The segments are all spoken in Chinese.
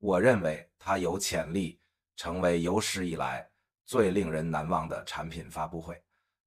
我认为它有潜力成为有史以来最令人难忘的产品发布会。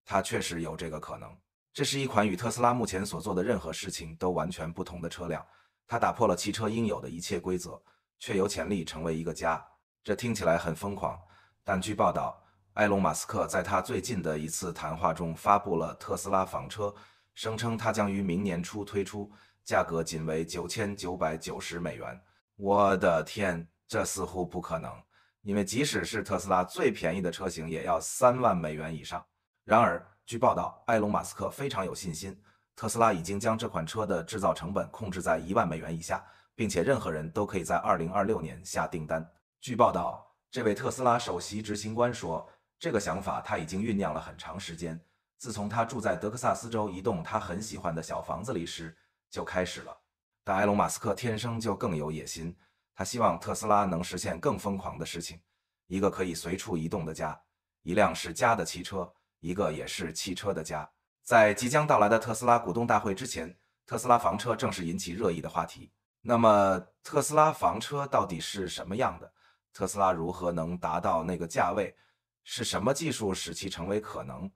它确实有这个可能。这是一款与特斯拉目前所做的任何事情都完全不同的车辆。它打破了汽车应有的一切规则，却有潜力成为一个家。这听起来很疯狂，但据报道，埃隆·马斯克在他最近的一次谈话中发布了特斯拉房车，声称它将于明年初推出，价格仅为九千九百九十美元。我的天，这似乎不可能，因为即使是特斯拉最便宜的车型也要三万美元以上。然而，据报道，埃隆·马斯克非常有信心，特斯拉已经将这款车的制造成本控制在一万美元以下，并且任何人都可以在二零二六年下订单。据报道，这位特斯拉首席执行官说，这个想法他已经酝酿了很长时间，自从他住在德克萨斯州一栋他很喜欢的小房子里时就开始了。但埃隆·马斯克天生就更有野心，他希望特斯拉能实现更疯狂的事情：一个可以随处移动的家，一辆是家的汽车，一个也是汽车的家。在即将到来的特斯拉股东大会之前，特斯拉房车正是引起热议的话题。那么，特斯拉房车到底是什么样的？特斯拉如何能达到那个价位？是什么技术使其成为可能？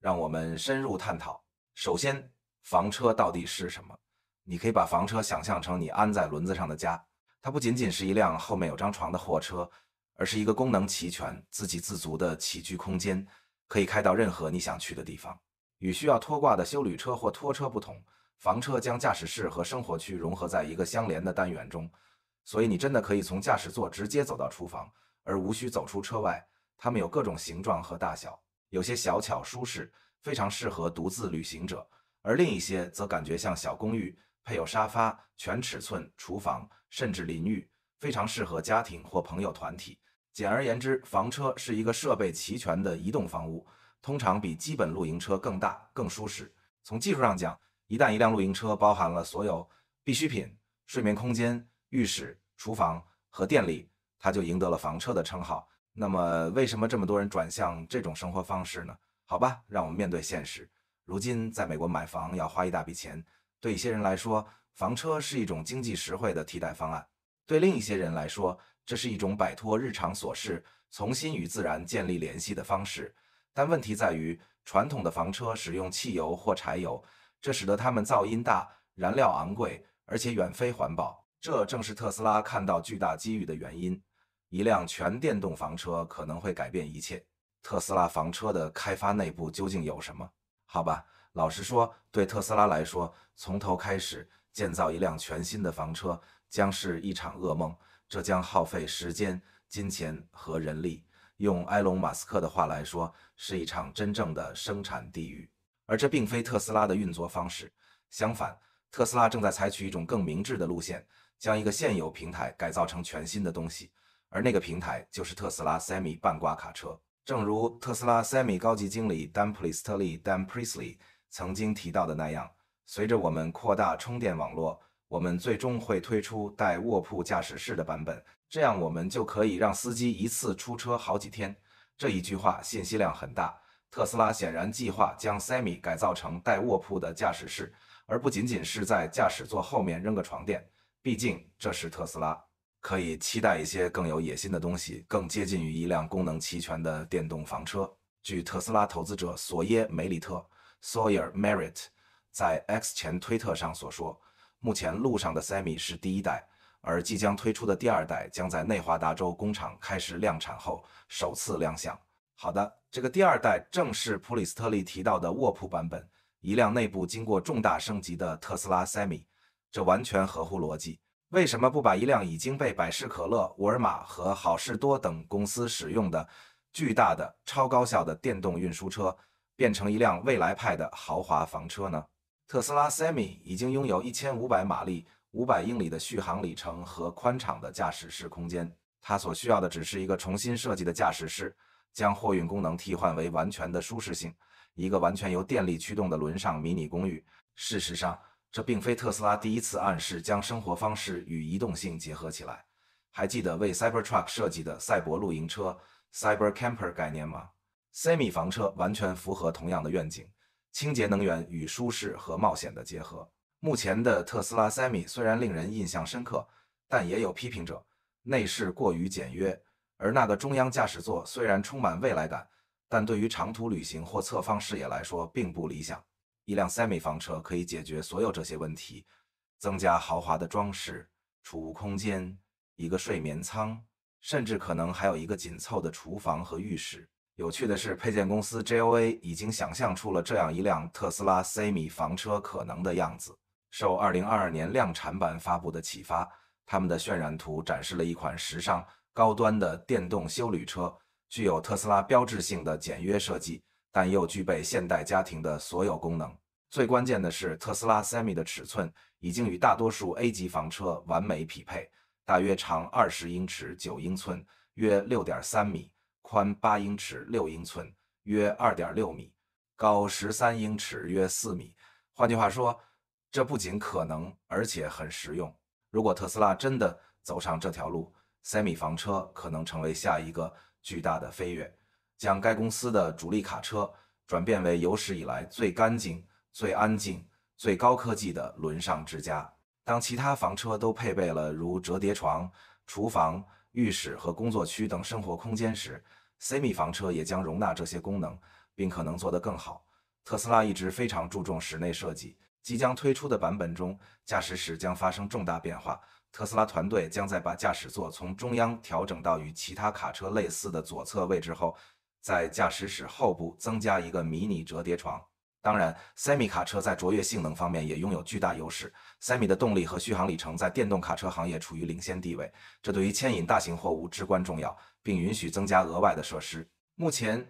让我们深入探讨。首先，房车到底是什么？你可以把房车想象成你安在轮子上的家，它不仅仅是一辆后面有张床的货车，而是一个功能齐全、自给自足的起居空间，可以开到任何你想去的地方。与需要拖挂的休旅车或拖车不同，房车将驾驶室和生活区融合在一个相连的单元中，所以你真的可以从驾驶座直接走到厨房，而无需走出车外。它们有各种形状和大小，有些小巧舒适，非常适合独自旅行者，而另一些则感觉像小公寓。配有沙发、全尺寸厨房甚至淋浴，非常适合家庭或朋友团体。简而言之，房车是一个设备齐全的移动房屋，通常比基本露营车更大、更舒适。从技术上讲，一旦一辆露营车包含了所有必需品、睡眠空间、浴室、厨房和电力，它就赢得了房车的称号。那么，为什么这么多人转向这种生活方式呢？好吧，让我们面对现实。如今，在美国买房要花一大笔钱。对一些人来说，房车是一种经济实惠的替代方案；对另一些人来说，这是一种摆脱日常琐事、重新与自然建立联系的方式。但问题在于，传统的房车使用汽油或柴油，这使得它们噪音大、燃料昂贵，而且远非环保。这正是特斯拉看到巨大机遇的原因。一辆全电动房车可能会改变一切。特斯拉房车的开发内部究竟有什么？好吧。老实说，对特斯拉来说，从头开始建造一辆全新的房车将是一场噩梦。这将耗费时间、金钱和人力。用埃隆·马斯克的话来说，是一场真正的生产地狱。而这并非特斯拉的运作方式。相反，特斯拉正在采取一种更明智的路线，将一个现有平台改造成全新的东西。而那个平台就是特斯拉 Semi 半挂卡车。正如特斯拉 Semi 高级经理丹普里斯特利 （Dan Priestley）。曾经提到的那样，随着我们扩大充电网络，我们最终会推出带卧铺驾驶室的版本，这样我们就可以让司机一次出车好几天。这一句话信息量很大，特斯拉显然计划将 Semi 改造成带卧铺的驾驶室，而不仅仅是在驾驶座后面扔个床垫。毕竟这是特斯拉，可以期待一些更有野心的东西，更接近于一辆功能齐全的电动房车。据特斯拉投资者索耶·梅里特。s a y e r Merritt 在 X 前推特上所说：“目前路上的 Semi 是第一代，而即将推出的第二代将在内华达州工厂开始量产后首次亮相。”好的，这个第二代正是普里斯特利提到的沃普版本，一辆内部经过重大升级的特斯拉 Semi，这完全合乎逻辑。为什么不把一辆已经被百事可乐、沃尔玛和好事多等公司使用的巨大的超高效的电动运输车？变成一辆未来派的豪华房车呢？特斯拉 Semi 已经拥有一千五百马力、五百英里的续航里程和宽敞的驾驶室空间。它所需要的只是一个重新设计的驾驶室，将货运功能替换为完全的舒适性，一个完全由电力驱动的轮上迷你公寓。事实上，这并非特斯拉第一次暗示将生活方式与移动性结合起来。还记得为 Cyber Truck 设计的赛博露营车 Cyber Camper 概念吗？semi 房车完全符合同样的愿景：清洁能源与舒适和冒险的结合。目前的特斯拉 semi 虽然令人印象深刻，但也有批评者，内饰过于简约，而那个中央驾驶座虽然充满未来感，但对于长途旅行或侧方视野来说并不理想。一辆 semi 房车可以解决所有这些问题，增加豪华的装饰、储物空间、一个睡眠舱，甚至可能还有一个紧凑的厨房和浴室。有趣的是，配件公司 JOA 已经想象出了这样一辆特斯拉 Semi 房车可能的样子。受2022年量产版发布的启发，他们的渲染图展示了一款时尚、高端的电动休旅车，具有特斯拉标志性的简约设计，但又具备现代家庭的所有功能。最关键的是，特斯拉 Semi 的尺寸已经与大多数 A 级房车完美匹配，大约长20英尺9英寸，约6.3米。宽八英尺六英寸，约二点六米，高十三英尺，约四米。换句话说，这不仅可能，而且很实用。如果特斯拉真的走上这条路，Semi 房车可能成为下一个巨大的飞跃，将该公司的主力卡车转变为有史以来最干净、最安静、最高科技的轮上之家。当其他房车都配备了如折叠床、厨房，浴室和工作区等生活空间时，C 密房车也将容纳这些功能，并可能做得更好。特斯拉一直非常注重室内设计，即将推出的版本中，驾驶室将发生重大变化。特斯拉团队将在把驾驶座从中央调整到与其他卡车类似的左侧位置后，在驾驶室后部增加一个迷你折叠床。当然，semi 卡车在卓越性能方面也拥有巨大优势。semi 的动力和续航里程在电动卡车行业处于领先地位，这对于牵引大型货物至关重要，并允许增加额外的设施。目前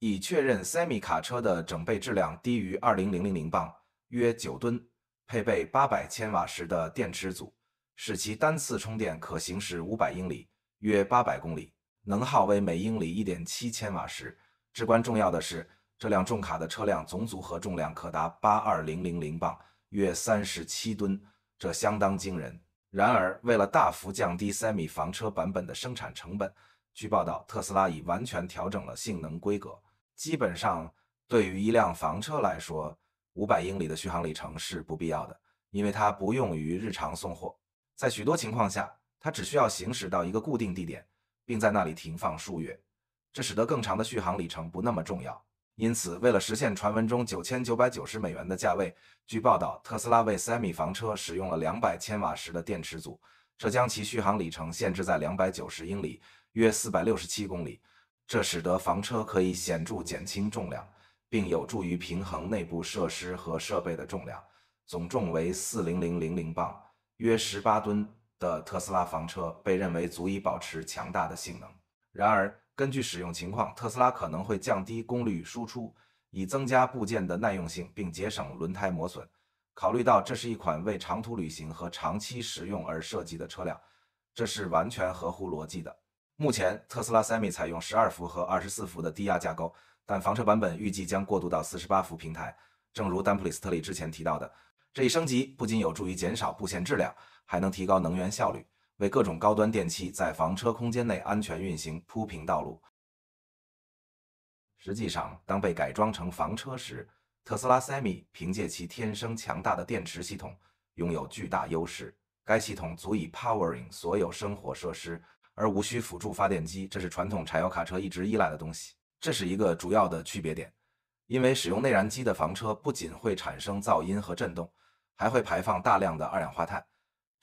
已确认，semi 卡车的整备质量低于二零零零零磅，约九吨，配备八百千瓦时的电池组，使其单次充电可行驶五百英里，约八百公里，能耗为每英里一点七千瓦时。至关重要的是。这辆重卡的车辆总组合重量可达八二零零零磅，约三十七吨，这相当惊人。然而，为了大幅降低 Semi 房车版本的生产成本，据报道，特斯拉已完全调整了性能规格。基本上，对于一辆房车来说，五百英里的续航里程是不必要的，因为它不用于日常送货。在许多情况下，它只需要行驶到一个固定地点，并在那里停放数月，这使得更长的续航里程不那么重要。因此，为了实现传闻中九千九百九十美元的价位，据报道，特斯拉为 Semi 房车使用了两百千瓦时的电池组，这将其续航里程限制在两百九十英里（约四百六十七公里）。这使得房车可以显著减轻重量，并有助于平衡内部设施和设备的重量。总重为四零零零零磅（约十八吨）的特斯拉房车被认为足以保持强大的性能。然而，根据使用情况，特斯拉可能会降低功率输出，以增加部件的耐用性并节省轮胎磨损。考虑到这是一款为长途旅行和长期使用而设计的车辆，这是完全合乎逻辑的。目前，特斯拉 Semi 采用12伏和24伏的低压架构，但房车版本预计将过渡到48伏平台。正如丹普里斯特里之前提到的，这一升级不仅有助于减少布线质量，还能提高能源效率。为各种高端电器在房车空间内安全运行铺平道路。实际上，当被改装成房车时，特斯拉 Semi 凭借其天生强大的电池系统，拥有巨大优势。该系统足以 powering 所有生活设施，而无需辅助发电机。这是传统柴油卡车一直依赖的东西。这是一个主要的区别点，因为使用内燃机的房车不仅会产生噪音和震动，还会排放大量的二氧化碳。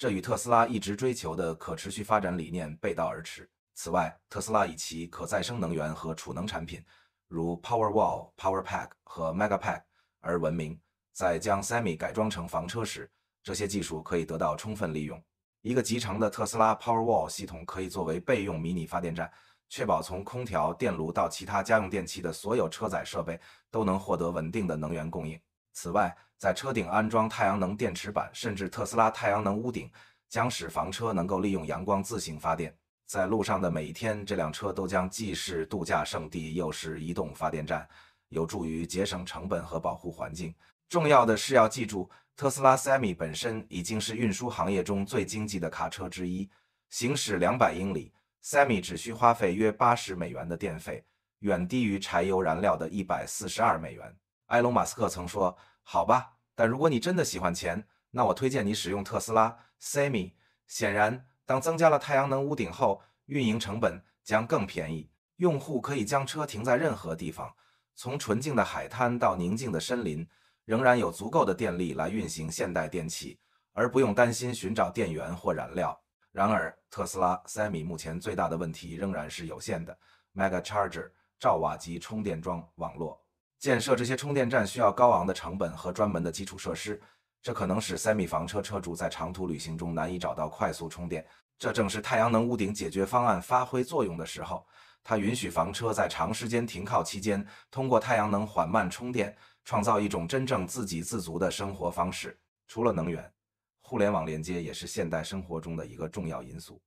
这与特斯拉一直追求的可持续发展理念背道而驰。此外，特斯拉以其可再生能源和储能产品，如 Powerwall、Powerpack 和 Megapack 而闻名。在将 Semi 改装成房车时，这些技术可以得到充分利用。一个集成的特斯拉 Powerwall 系统可以作为备用迷你发电站，确保从空调、电炉到其他家用电器的所有车载设备都能获得稳定的能源供应。此外，在车顶安装太阳能电池板，甚至特斯拉太阳能屋顶，将使房车能够利用阳光自行发电。在路上的每一天，这辆车都将既是度假胜地，又是移动发电站，有助于节省成本和保护环境。重要的是要记住，特斯拉 Semi 本身已经是运输行业中最经济的卡车之一。行驶两百英里，Semi 只需花费约八十美元的电费，远低于柴油燃料的一百四十二美元。埃隆·马斯克曾说：“好吧。”但如果你真的喜欢钱，那我推荐你使用特斯拉 Semi。显然，当增加了太阳能屋顶后，运营成本将更便宜。用户可以将车停在任何地方，从纯净的海滩到宁静的森林，仍然有足够的电力来运行现代电器，而不用担心寻找电源或燃料。然而，特斯拉 Semi 目前最大的问题仍然是有限的 Mega Charger（ 兆瓦级充电桩网络）。建设这些充电站需要高昂的成本和专门的基础设施，这可能使 semi 房车车主在长途旅行中难以找到快速充电。这正是太阳能屋顶解决方案发挥作用的时候。它允许房车在长时间停靠期间通过太阳能缓慢充电，创造一种真正自给自足的生活方式。除了能源，互联网连接也是现代生活中的一个重要因素。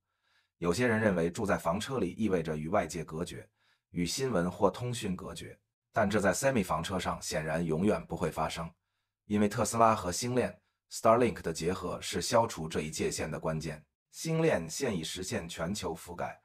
有些人认为住在房车里意味着与外界隔绝，与新闻或通讯隔绝。但这在 Semi 房车上显然永远不会发生，因为特斯拉和星链 Starlink 的结合是消除这一界限的关键。星链现已实现全球覆盖，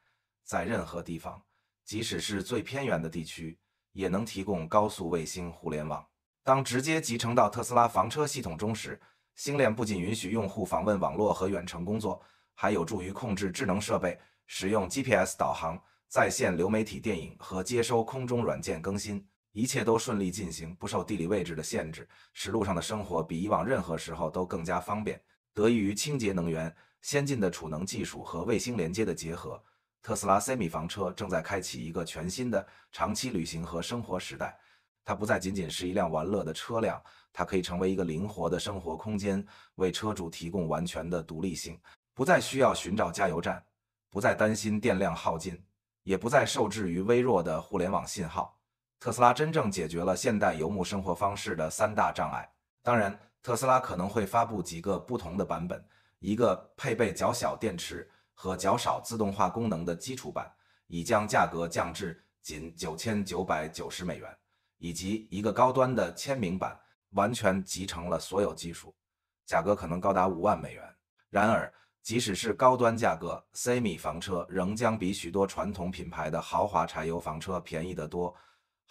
在任何地方，即使是最偏远的地区，也能提供高速卫星互联网。当直接集成到特斯拉房车系统中时，星链不仅允许用户访问网络和远程工作，还有助于控制智能设备、使用 GPS 导航、在线流媒体电影和接收空中软件更新。一切都顺利进行，不受地理位置的限制，使路上的生活比以往任何时候都更加方便。得益于清洁能源、先进的储能技术和卫星连接的结合，特斯拉 Semi 房车正在开启一个全新的长期旅行和生活时代。它不再仅仅是一辆玩乐的车辆，它可以成为一个灵活的生活空间，为车主提供完全的独立性，不再需要寻找加油站，不再担心电量耗尽，也不再受制于微弱的互联网信号。特斯拉真正解决了现代游牧生活方式的三大障碍。当然，特斯拉可能会发布几个不同的版本：一个配备较小电池和较少自动化功能的基础版，以将价格降至仅九千九百九十美元；以及一个高端的签名版，完全集成了所有技术，价格可能高达五万美元。然而，即使是高端价格，Semi 房车仍将比许多传统品牌的豪华柴油房车便宜得多。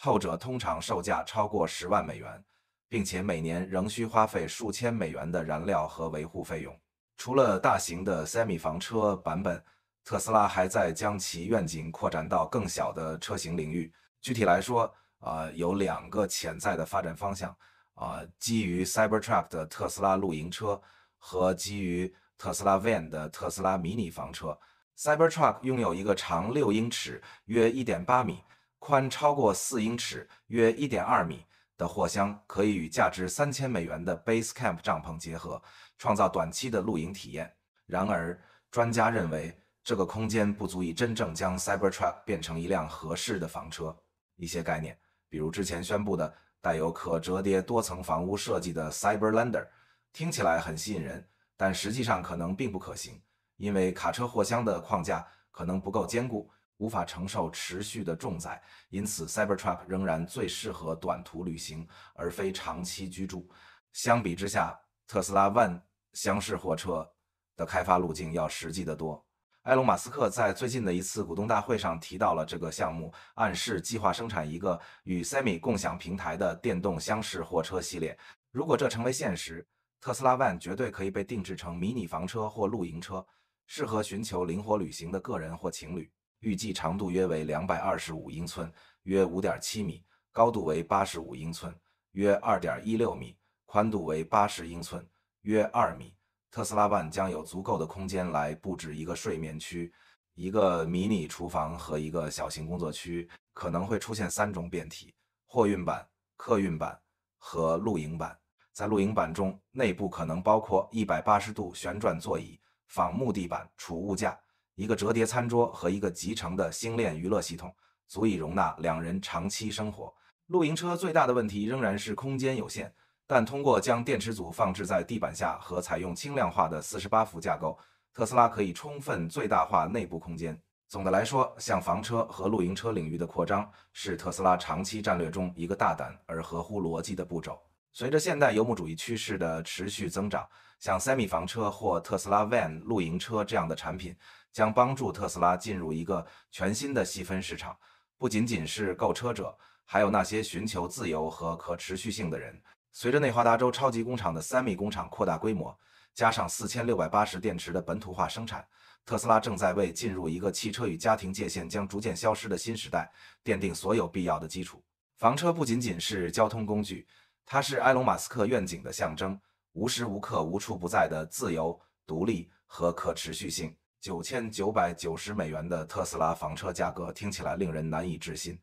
后者通常售价超过十万美元，并且每年仍需花费数千美元的燃料和维护费用。除了大型的 semi 房车版本，特斯拉还在将其愿景扩展到更小的车型领域。具体来说，呃，有两个潜在的发展方向，啊，基于 Cybertruck 的特斯拉露营车和基于特斯拉 Van 的特斯拉迷你房车。Cybertruck 拥有一个长六英尺，约一点八米。宽超过四英尺（约一点二米）的货箱可以与价值三千美元的 Base Camp 帐篷结合，创造短期的露营体验。然而，专家认为这个空间不足以真正将 Cybertruck 变成一辆合适的房车。一些概念，比如之前宣布的带有可折叠多层房屋设计的 Cyberlander，听起来很吸引人，但实际上可能并不可行，因为卡车货箱的框架可能不够坚固。无法承受持续的重载，因此 Cybertruck 仍然最适合短途旅行，而非长期居住。相比之下，特斯拉 One 箱式货车的开发路径要实际得多。埃隆·马斯克在最近的一次股东大会上提到了这个项目，暗示计划生产一个与 Semi 共享平台的电动厢式货车系列。如果这成为现实，特斯拉 One 绝对可以被定制成迷你房车或露营车，适合寻求灵活旅行的个人或情侣。预计长度约为两百二十五英寸，约五点七米；高度为八十五英寸，约二点一六米；宽度为八十英寸，约二米。特斯拉版将有足够的空间来布置一个睡眠区、一个迷你厨房和一个小型工作区。可能会出现三种变体：货运版、客运版和露营版。在露营版中，内部可能包括一百八十度旋转座椅、仿木地板、储物架。一个折叠餐桌和一个集成的星链娱乐系统，足以容纳两人长期生活。露营车最大的问题仍然是空间有限，但通过将电池组放置在地板下和采用轻量化的四十八伏架构，特斯拉可以充分最大化内部空间。总的来说，像房车和露营车领域的扩张是特斯拉长期战略中一个大胆而合乎逻辑的步骤。随着现代游牧主义趋势的持续增长，像 m 米房车或特斯拉 Van 露营车这样的产品。将帮助特斯拉进入一个全新的细分市场，不仅仅是购车者，还有那些寻求自由和可持续性的人。随着内华达州超级工厂的三米工厂扩大规模，加上四千六百八十电池的本土化生产，特斯拉正在为进入一个汽车与家庭界限将逐渐消失的新时代奠定所有必要的基础。房车不仅仅是交通工具，它是埃隆·马斯克愿景的象征——无时无刻、无处不在的自由、独立和可持续性。九千九百九十美元的特斯拉房车价格听起来令人难以置信，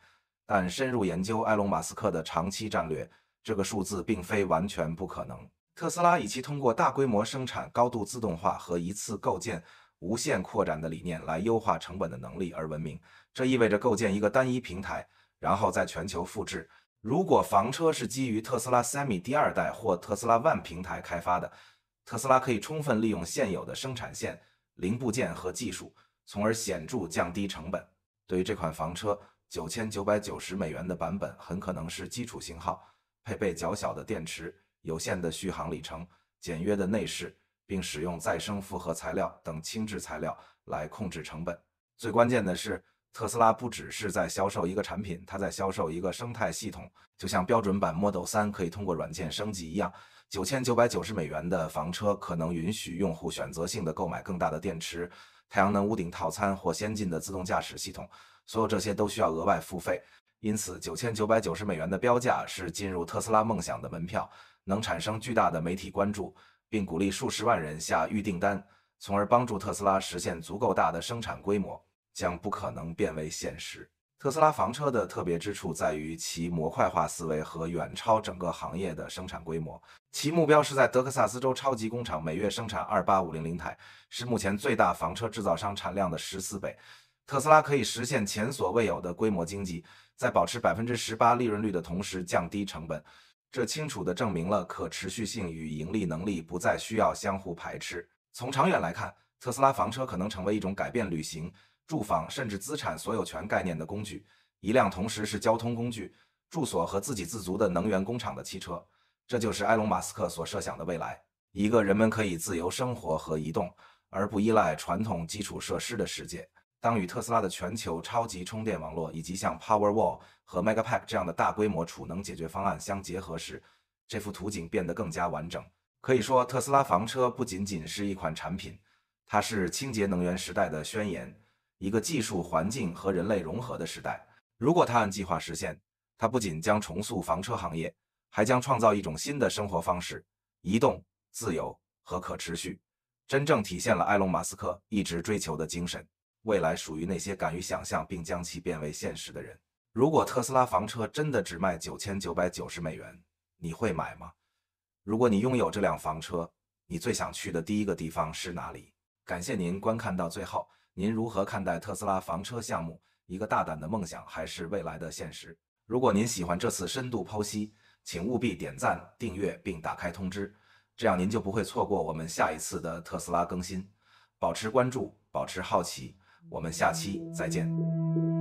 但深入研究埃隆·马斯克的长期战略，这个数字并非完全不可能。特斯拉以其通过大规模生产、高度自动化和一次构建、无限扩展的理念来优化成本的能力而闻名。这意味着构建一个单一平台，然后在全球复制。如果房车是基于特斯拉 Semi 第二代或特斯拉 One 平台开发的，特斯拉可以充分利用现有的生产线。零部件和技术，从而显著降低成本。对于这款房车，九千九百九十美元的版本很可能是基础型号，配备较小的电池、有限的续航里程、简约的内饰，并使用再生复合材料等轻质材料来控制成本。最关键的是。特斯拉不只是在销售一个产品，它在销售一个生态系统。就像标准版 Model 3可以通过软件升级一样，九千九百九十美元的房车可能允许用户选择性的购买更大的电池、太阳能屋顶套餐或先进的自动驾驶系统。所有这些都需要额外付费。因此，九千九百九十美元的标价是进入特斯拉梦想的门票，能产生巨大的媒体关注，并鼓励数十万人下预订单，从而帮助特斯拉实现足够大的生产规模。将不可能变为现实。特斯拉房车的特别之处在于其模块化思维和远超整个行业的生产规模。其目标是在德克萨斯州超级工厂每月生产二八五零零台，是目前最大房车制造商产量的十四倍。特斯拉可以实现前所未有的规模经济，在保持百分之十八利润率的同时降低成本。这清楚地证明了可持续性与盈利能力不再需要相互排斥。从长远来看，特斯拉房车可能成为一种改变旅行。住房甚至资产所有权概念的工具，一辆同时是交通工具、住所和自给自足的能源工厂的汽车，这就是埃隆·马斯克所设想的未来：一个人们可以自由生活和移动而不依赖传统基础设施的世界。当与特斯拉的全球超级充电网络以及像 Powerwall 和 Megapack 这样的大规模储能解决方案相结合时，这幅图景变得更加完整。可以说，特斯拉房车不仅仅是一款产品，它是清洁能源时代的宣言。一个技术环境和人类融合的时代，如果它按计划实现，它不仅将重塑房车行业，还将创造一种新的生活方式：移动、自由和可持续，真正体现了埃隆·马斯克一直追求的精神。未来属于那些敢于想象并将其变为现实的人。如果特斯拉房车真的只卖九千九百九十美元，你会买吗？如果你拥有这辆房车，你最想去的第一个地方是哪里？感谢您观看到最后。您如何看待特斯拉房车项目？一个大胆的梦想，还是未来的现实？如果您喜欢这次深度剖析，请务必点赞、订阅并打开通知，这样您就不会错过我们下一次的特斯拉更新。保持关注，保持好奇，我们下期再见。